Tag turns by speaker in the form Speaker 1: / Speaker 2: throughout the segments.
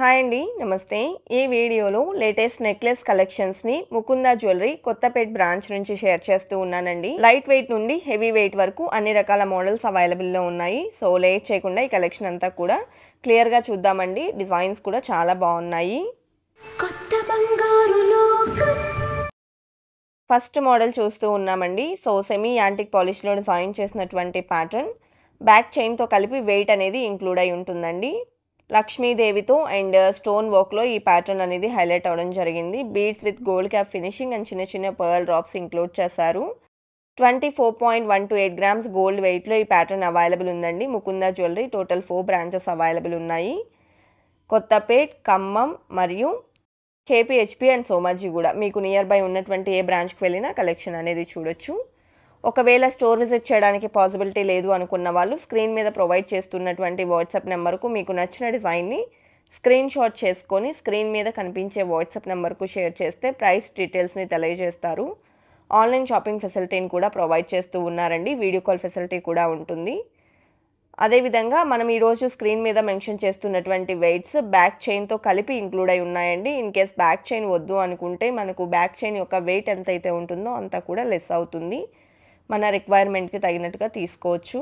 Speaker 1: hi అండి నమస్తే ఈ వీడియోలో లేటెస్ట్ నెక్లెస్ కలెక్షన్స్ ని జ్యువెలరీ కొత్తపేట్ బ్రాంచ్ నుంచి షేర్ చేస్తూ ఉన్నానండి లైట్ వెయిట్ నుండి హెవీ వెయిట్ వరకు అన్ని రకాల మోడల్స్ అవైలబుల్లో ఉన్నాయి సో లేట్ చేయకుండా ఈ కలెక్షన్ అంతా కూడా క్లియర్గా చూద్దామండి డిజైన్స్ కూడా చాలా బాగున్నాయి కొత్త ఫస్ట్ మోడల్ చూస్తూ ఉన్నామండి సో సెమీ యాంటిక్ పాలిష్లో డిజైన్ చేసినటువంటి ప్యాటర్న్ బ్యాక్ చైన్తో కలిపి వెయిట్ అనేది ఇంక్లూడ్ అయి ఉంటుందండి లక్ష్మీదేవితో అండ్ స్టోన్ uh, వర్క్లో ఈ ప్యాటర్న్ అనేది హైలైట్ అవ్వడం జరిగింది beads with gold cap finishing and చిన్న చిన్న పర్ల్ డ్రాప్స్ ఇంక్లూడ్ చేశారు twenty four point one two eight grams gold వెయిట్లో ఈ ప్యాటర్న్ అవైలబుల్ ఉందండి Mukunda jewellery total four branches available ఉన్నాయి కొత్తపేట్ ఖమ్మం మరియు కేపీహెచ్పి అండ్ సోమాజీ కూడా మీకు నియర్ బై ఉన్నటువంటి ఏ బ్రాంచ్కి వెళ్ళినా కలెక్షన్ అనేది చూడొచ్చు ఒకవేళ స్టోర్ విజిట్ చేయడానికి పాసిబిలిటీ లేదు అనుకున్న వాళ్ళు స్క్రీన్ మీద ప్రొవైడ్ చేస్తున్నటువంటి వాట్సాప్ నెంబర్కు మీకు నచ్చిన డిజైన్ని స్క్రీన్ షాట్ చేసుకొని స్క్రీన్ మీద కనిపించే వాట్సాప్ నెంబర్కు షేర్ చేస్తే ప్రైస్ డీటెయిల్స్ని తెలియజేస్తారు ఆన్లైన్ షాపింగ్ ఫెసిలిటీని కూడా ప్రొవైడ్ చేస్తూ ఉన్నారండి వీడియో కాల్ ఫెసిలిటీ కూడా ఉంటుంది అదేవిధంగా మనం ఈరోజు స్క్రీన్ మీద మెన్షన్ చేస్తున్నటువంటి వెయిట్స్ బ్యాక్ చైన్తో కలిపి ఇంక్లూడ్ అయి ఉన్నాయండి ఇన్ కేస్ బ్యాక్ చైన్ వద్దు అనుకుంటే మనకు బ్యాక్ చైన్ యొక్క వెయిట్ ఎంత అయితే ఉంటుందో అంతా కూడా లెస్ అవుతుంది మన రిక్వైర్మెంట్కి తగినట్టుగా తీసుకోవచ్చు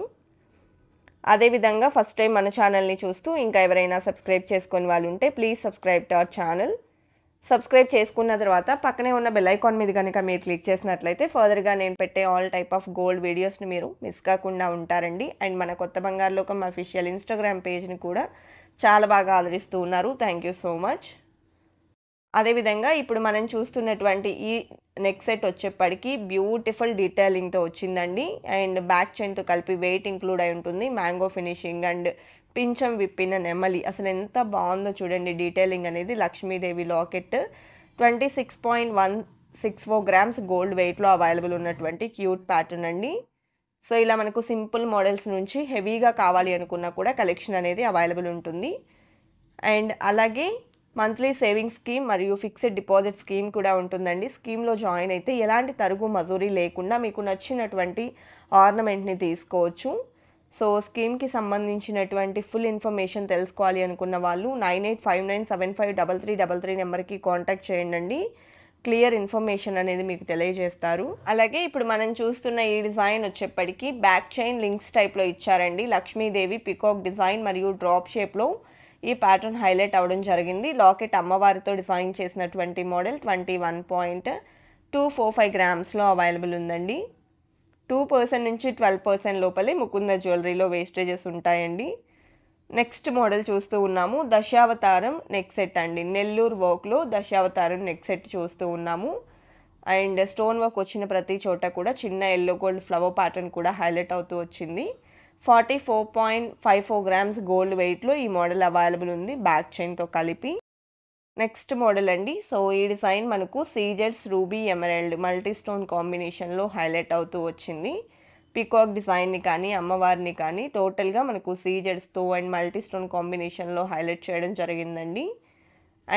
Speaker 1: అదేవిధంగా ఫస్ట్ టైం మన ఛానల్ని చూస్తూ ఇంకా ఎవరైనా సబ్స్క్రైబ్ చేసుకొని వాళ్ళు ఉంటే please subscribe to our channel subscribe చేసుకున్న తర్వాత పక్కనే ఉన్న బెల్ ఐకాన్ మీద కనుక మీరు క్లిక్ చేసినట్లయితే ఫర్దర్గా నేను పెట్టే ఆల్ టైప్ ఆఫ్ గోల్డ్ వీడియోస్ని మీరు మిస్ కాకుండా ఉంటారండి అండ్ మన కొత్త బంగారులోకం అఫీషియల్ ఇన్స్టాగ్రామ్ పేజ్ని కూడా చాలా బాగా ఆదరిస్తూ ఉన్నారు థ్యాంక్ యూ సో మచ్ అదేవిధంగా ఇప్పుడు మనం చూస్తున్నటువంటి ఈ నెక్ సెట్ వచ్చేప్పటికి బ్యూటిఫుల్ డీటెయిలింగ్తో వచ్చిందండి అండ్ బ్యాక్ చైన్తో కలిపి వెయిట్ ఇంక్లూడ్ అయి ఉంటుంది మ్యాంగో ఫినిషింగ్ అండ్ పించం విప్పిన నెమలి అసలు ఎంత బాగుందో చూడండి డీటెయిలింగ్ అనేది Lakshmidevi locket twenty six point one six four grams gold వెయిట్లో అవైలబుల్ ఉన్నటువంటి క్యూట్ ప్యాటర్న్ అండి సో ఇలా మనకు సింపుల్ మోడల్స్ నుంచి హెవీగా కావాలి అనుకున్నా కూడా కలెక్షన్ అనేది అవైలబుల్ ఉంటుంది అండ్ అలాగే మంత్లీ సేవింగ్స్ స్కీమ్ మరియు ఫిక్స్డ్ డిపాజిట్ స్కీమ్ కూడా ఉంటుందండి స్కీమ్లో జాయిన్ అయితే ఎలాంటి తరుగు మజూరీ లేకుండా మీకు నచ్చినటువంటి ఆర్నమెంట్ని తీసుకోవచ్చు సో స్కీమ్కి సంబంధించినటువంటి ఫుల్ ఇన్ఫర్మేషన్ తెలుసుకోవాలి అనుకున్న వాళ్ళు nine eight five nine seven five double three double three నెంబర్కి కాంటాక్ట్ చేయండి క్లియర్ ఇన్ఫర్మేషన్ అనేది మీకు తెలియజేస్తారు అలాగే ఇప్పుడు మనం చూస్తున్న ఈ డిజైన్ వచ్చేప్పటికి బ్యాక్ చైన్ లింక్స్ టైప్లో ఇచ్చారండి లక్ష్మీదేవి పికాక్ డిజైన్ మరియు డ్రాప్ షేప్లో ఈ ప్యాటర్న్ హైలైట్ అవ్వడం జరిగింది లాకెట్ అమ్మవారితో డిజైన్ చేసినటువంటి model twenty one point two four five గ్రామ్స్లో అవైలబుల్ ఉందండి టూ పర్సెంట్ నుంచి ట్వెల్వ్ పర్సెంట్ లోపలే ముకుంద జ్యువెలరీలో వేస్టేజెస్ ఉంటాయండి నెక్స్ట్ మోడల్ చూస్తూ ఉన్నాము దశావతారం నెక్ సెట్ అండి నెల్లూరు వర్క్లో దశావతారం నెక్ సెట్ చూస్తూ ఉన్నాము అండ్ స్టోన్ వర్క్ వచ్చిన ప్రతి చోట కూడా చిన్న ఎల్లో గోల్డ్ ఫ్లవర్ ప్యాటర్న్ కూడా హైలైట్ అవుతూ వచ్చింది forty four point five four grams gold వెయిట్లో ఈ మోడల్ అవైలబుల్ ఉంది బ్యాక్ చైన్తో కలిపి నెక్స్ట్ మోడల్ అండి సో ఈ డిజైన్ మనకు సీజెడ్స్ రూబీ ఎమరల్డ్ మల్టీ స్టోన్ కాంబినేషన్లో హైలైట్ అవుతూ వచ్చింది పీకాక్ డిజైన్ని కానీ అమ్మవారిని కానీ టోటల్గా మనకు సీజెడ్స్తో అండ్ మల్టీ స్టోన్ కాంబినేషన్లో హైలైట్ చేయడం జరిగిందండి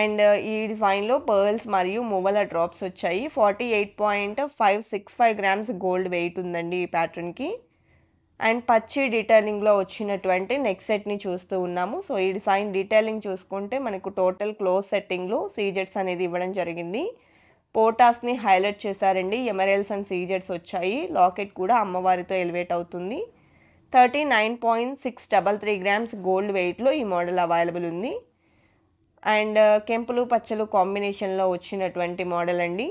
Speaker 1: అండ్ ఈ డిజైన్లో పర్ల్స్ మరియు మువల డ్రాప్స్ వచ్చాయి forty eight point five six five grams gold weight ఉందండి ఈ ప్యాటర్న్కి అండ్ పచ్చి డీటెయిలింగ్లో వచ్చినటువంటి నెక్ సెట్ని చూస్తూ ఉన్నాము సో ఈ డిజైన్ డీటెయిలింగ్ చూసుకుంటే మనకు టోటల్ క్లోజ్ సెట్టింగ్లో సీజెట్స్ అనేది ఇవ్వడం జరిగింది పోటాస్ని హైలైట్ చేశారండి ఎమరేల్స్ అండ్ సీజెట్స్ వచ్చాయి లాకెట్ కూడా అమ్మవారితో ఎలివేట్ అవుతుంది thirty nine point six double three grams gold వెయిట్లో ఈ మోడల్ అవైలబుల్ ఉంది అండ్ uh, కెంపులు పచ్చలు కాంబినేషన్లో వచ్చినటువంటి మోడల్ అండి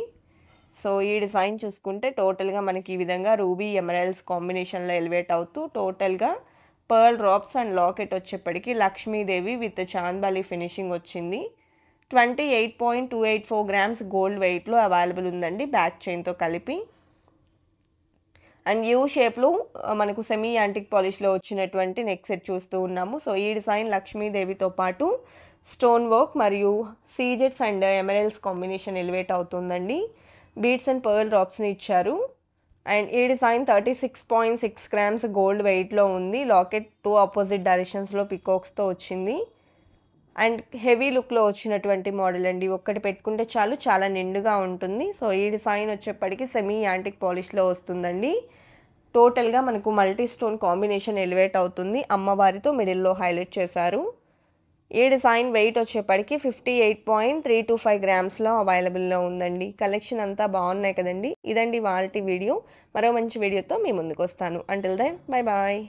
Speaker 1: సో ఈ డిజైన్ చూసుకుంటే టోటల్గా మనకి ఈ విధంగా రూబీ ఎమరల్స్ కాంబినేషన్లో ఎలివేట్ అవుతూ టోటల్గా పర్ల్ రాప్స్ అండ్ లాకెట్ వచ్చేప్పటికీ లక్ష్మీదేవి విత్ చాంద్బలి ఫినిషింగ్ వచ్చింది twenty eight point two eight four grams gold వెయిట్లో అవైలబుల్ ఉందండి బ్యాక్ చైన్తో కలిపి అండ్ యూ షేప్లో మనకు సెమీ యాంటిక్ పాలిష్లో వచ్చినటువంటి నెక్ సెట్ చూస్తూ ఉన్నాము సో ఈ డిజైన్ లక్ష్మీదేవితో పాటు స్టోన్ వర్క్ మరియు సీజెట్స్ అండ్ ఎమరల్స్ కాంబినేషన్ ఎలివేట్ అవుతుందండి బీట్స్ అండ్ పర్ల్ డ్రాప్స్ని ఇచ్చారు అండ్ ఈ design thirty six point six grams gold వెయిట్లో ఉంది లాకెట్ టూ ఆపోజిట్ డైరెక్షన్స్లో పికాక్స్తో వచ్చింది అండ్ హెవీ లుక్లో వచ్చినటువంటి మోడల్ అండి ఒక్కటి పెట్టుకుంటే చాలు చాలా నిండుగా ఉంటుంది సో ఈ డిజైన్ వచ్చేప్పటికి సెమీ యాంటిక్ పాలిష్లో వస్తుందండి టోటల్గా మనకు మల్టీ స్టోన్ కాంబినేషన్ ఎలివేట్ అవుతుంది అమ్మవారితో మిడిల్లో హైలైట్ చేశారు ఈ డిజైన్ వెయిట్ వచ్చేప్పటికి fifty eight point three two five గ్రామ్స్లో అవైలబుల్లో ఉందండి కలెక్షన్ అంతా బాగున్నాయి కదండి ఇదండి వాళ్ళ వీడియో మరో మంచి వీడియోతో మీ ముందుకు వస్తాను అంటిల్ దెన్ బాయ్ బాయ్